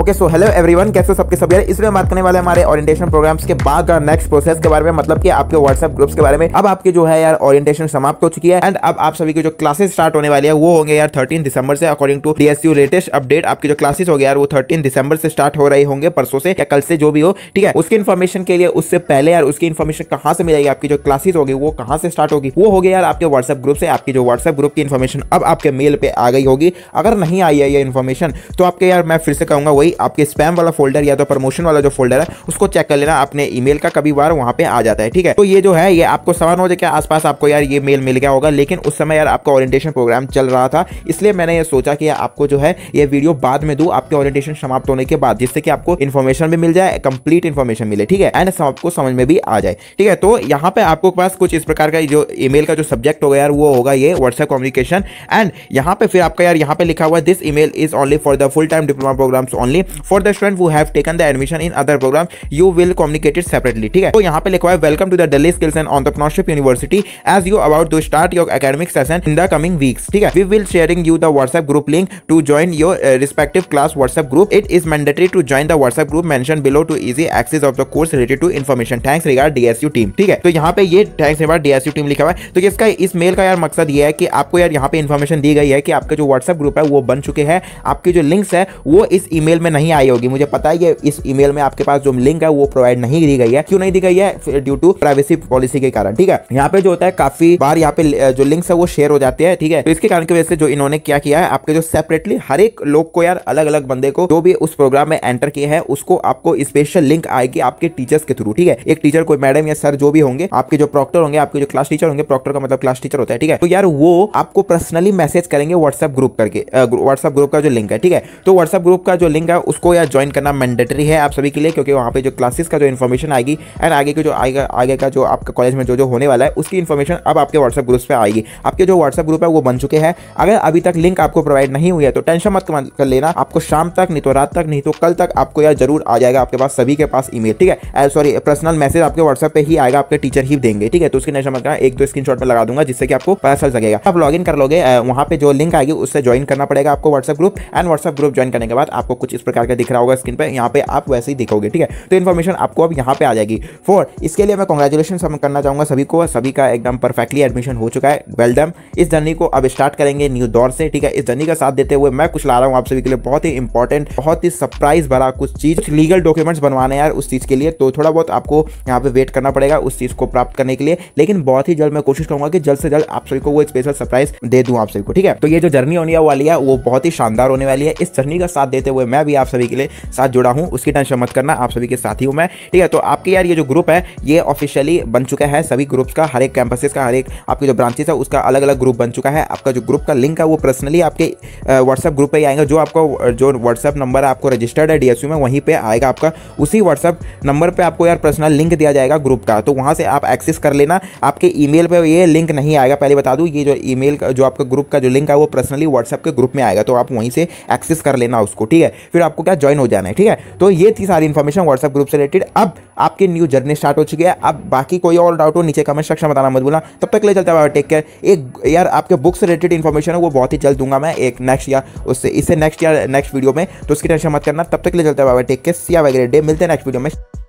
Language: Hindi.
ओके सो हेलो एवरीवन कैसे सबके सब यार इसमें बात करने वाले हमारे ऑरियंटेशन प्रोग्राम्स के बाद का नेक्स्ट प्रोसेस के बारे में मतलब कि आपके व्हाट्सएप ग्रुप्स के बारे में अब आपके जो है यार ऑरियंटेशन समाप्त हो चुकी है एंड अब आप सभी के जो क्लासेस स्टार्ट होने वाली है वो होंगे यार थर्टीन दिसंबर से according to you latest update आपकी जो क्लासेस हो गया यार वो थर्टीन दिसंबर से स्टार्ट हो रही होंगे परसों से या कल से जो भी हो ठीक है उसकी इन्फॉर्मेशन के लिए उससे पहले यार उसकी इन्फॉर्मेशन कहाँ से मिलेगी आपकी जो क्लासेस होगी वो कहाँ से स्टार्ट होगी वो होगी यार आपके व्हाट्सएप ग्रुप से आपकी जो व्हाट्सएप ग्रुप की इन्फॉर्मेशन अब आपके मेल पे आ गई होगी अगर नहीं आई है ये इन्फॉर्मेशन तो आपके यार मैं फिर से कहूँगा वही आपके स्पैम वाला फोल्डर या तो प्रमोशन वाला जो फोल्डर है उसको चेक कर लेना अपने ईमेल का कभी बार वहाँ पे आ जाता है ठीक है तो ये जो है ये आपको सवा नौ के आसपास आपको यार ये मेल मिल गया होगा लेकिन उस समय यार आपका ओरिएंटेशन प्रोग्राम चल रहा था इसलिए मैंने ये सोचा कि आपको जो है ये वीडियो बाद में दूँ आपके ओरिएंटेशन समाप्त होने के बाद जिससे कि आपको इन्फॉर्मेशन भी मिल जाए कंप्लीट इन्फॉर्मेशन मिले ठीक है एंड आपको समझ में भी आ जाए ठीक है तो यहाँ पे आपको पास कुछ इस प्रकार का जो ईमेल का जो सब्जेक्ट होगा यार वो होगा ये व्हाट्सएप कम्युनिकेशन एंड यहाँ पे फिर आपका यार यहाँ पे लिखा हुआ this email is only for the full time diploma programs only only for the student who have taken the admission in other program you will communicate it separately ठीक है तो यहाँ पे लिखवा है welcome to the Delhi skills and entrepreneurship university as you about to start your academic session in the coming weeks ठीक है we will sharing you the WhatsApp group link to join your respective class WhatsApp group it is mandatory to join the WhatsApp group mention below to easy access of the course related to information thanks regard DSU team ठीक है तो यहाँ पे ये थैंक्स रिगार्ड डीएसयू टीम लिखा हुआ है तो इसका इस मेल का यार मकसद ये है कि आपको यार यहाँ पे इन्फॉर्मेशन दी गई है कि आपका जो व्हाट्सएप ग्रुप है वो बन चुके हैं आपके जो लिंक्स है वो इस ईमेल में नहीं आई होगी मुझे पता है ये इस ईमेल में आपके पास जो लिंक है वो प्रोवाइड नहीं दी गई है क्यों नहीं दी गई है ड्यू टू प्राइवेसी पॉलिसी के कारण ठीक है यहाँ पे जो होता है काफी बार यहाँ पे जो लिंक है वो शेयर हो जाते हैं ठीक है तो इसके कारण की वजह से जो इन्होंने क्या किया है आपके जो सेपरेटली हर एक लोग को यार अलग अलग बंदे को जो भी उस प्रोग्राम में एंटर किया है उसको आपको स्पेशल लिंक आएगी आपके टीचर्स के थ्रू ठीक है एक टीचर कोई मैडम या सर जो भी होंगे आपके जो प्रॉक्टर होंगे आपके जो क्लास टीचर होंगे प्रॉक्टर का मतलब क्लास टीचर होता है ठीक है तो यार वो आपको पर्सनली मैसेज करेंगे व्हाट्सएप ग्रुप करके व्हाट्सएप ग्रुप का जो लिंक है ठीक है तो व्हाट्सएप ग्रुप का जो लिंक है उसको यार ज्वाइन करना मैंडेटरी है आप सभी के लिए क्योंकि वहाँ पे जो क्लासेस का जो इन्फॉर्मेशन आएगी एंड आगे के जो आएगा आगे का जो आपका कॉलेज में जो जो होने वाला है उसकी इन्फॉर्मेशन अब आपके व्हाट्सएप ग्रुप्स पर आएगी आपके जो व्हाट्सएप ग्रुप है वो बन चुके हैं अगर अभी तक लिंक आपको प्रोवाइड नहीं हुई है तो टेंशन मत कर लेना आपको शाम तक नहीं तो रात तक नहीं तो कल तक आपको यार जरूर आ जाएगा आपके पास सभी के पास ईमेल ठीक है सॉरी पर्सनल मैसेज आपके व्हाट्सएप पे ही आएगा आपके टीचर ही देंगे ठीक है तो उसकी टेंशन मत करना एक दो स्क्रीन शॉट लगा दूंगा जिससे कि आपको पता चल सकेगा आप लॉग कर लोगे वहाँ पे जो लिंक आएगी उससे ज्वाइन करना पड़ेगा आपको WhatsApp group and WhatsApp group join करने के बाद आपको कुछ प्रकार का दिख रहा होगा स्क्रीन पर यहाँ पे आप वैसे ही दिखोगे ठीक है तो इन्फॉर्मेशन आपको अब यहाँ पे आ जाएगी फोर इसके लिए मैं कॉन्ग्रेचुलेशन करना चाहूँगा सभी को सभी का एकदम परफेक्टली एडमिशन हो चुका है वेलडम इस जर्नी को अब स्टार्ट करेंगे न्यू दौर से ठीक है इस जर्नी का साथ देते हुए मैं कुछ ला रहा हूँ आप सभी के लिए बहुत ही इंपॉर्टेंट बहुत ही सरप्राइज भरा कुछ चीज लीगल डॉक्यूमेंट्स बनवाने यार उस चीज़ के लिए तो थोड़ा बहुत आपको यहाँ पे वेट करना पड़ेगा उस चीज़ को प्राप्त करने के लिए लेकिन बहुत ही जल्द मैं कोशिश करूंगा कि जल्द से जल्द आप सभी को वो स्पेशल सरप्राइज दे दूँ आप सभी को ठीक है तो ये जो जर्नी होने वाली है वो बहुत ही शानदार होने वाली है इस जर्नी का साथ देते हुए मैं भी भी आप सभी के लिए साथ जुड़ा हूँ उसकी टेंशन मत करना आप सभी के साथ ही हूँ मैं ठीक है तो आपके यार ये जो ग्रुप है ये ऑफिशियली बन चुका है सभी ग्रुप्स का हर एक कैंपसेस का हर एक आपके जो ब्रांचेस है उसका अलग अलग ग्रुप बन चुका है आपका जो ग्रुप का लिंक है वो पर्सनली आपके व्हाट्सअप ग्रुप पर ही आएगा जो आपका जो व्हाट्सअप नंबर आपको रजिस्टर्ड है डी में वहीं पर आएगा आपका उसी व्हाट्सअप नंबर पर आपको यार पर्सनल लिंक दिया जाएगा ग्रुप का तो वहाँ से आप एक्सेस कर लेना आपके ईमेल पर ये लिंक नहीं आएगा पहले बता दूँ ये जो ई मेल जो आपका ग्रुप का जो लिंक है वो पर्सनली व्हाट्सअप के ग्रुप में आएगा तो आप वहीं से एक्सेस कर लेना उसको ठीक है फिर आपको क्या ज्वाइन हो जाना है ठीक है तो ये थी सारी इन्फॉर्मेशन व्हाट्सएप ग्रुप से रिलेटेड अब आपकी न्यू जर्नी स्टार्ट हो चुकी है अब बाकी कोई और डाउट हो नीचे कमेंट सेक्शन बताना मत बोला तब तक ले चलते हैं टेक केयर एक यार आपके बुक से रिलेटेड इन्फॉर्मेशन है वो बहुत ही जल्द दूंगा मैं एक नेक्स्ट या उससे इससे नेक्स्ट या नेक्स्ट वीडियो में तो उसकी टेंशन मत करना तब तक ले चलते हैं टेक केयर सिया वगैरह डे मिलते हैं नेक्स्ट वीडियो में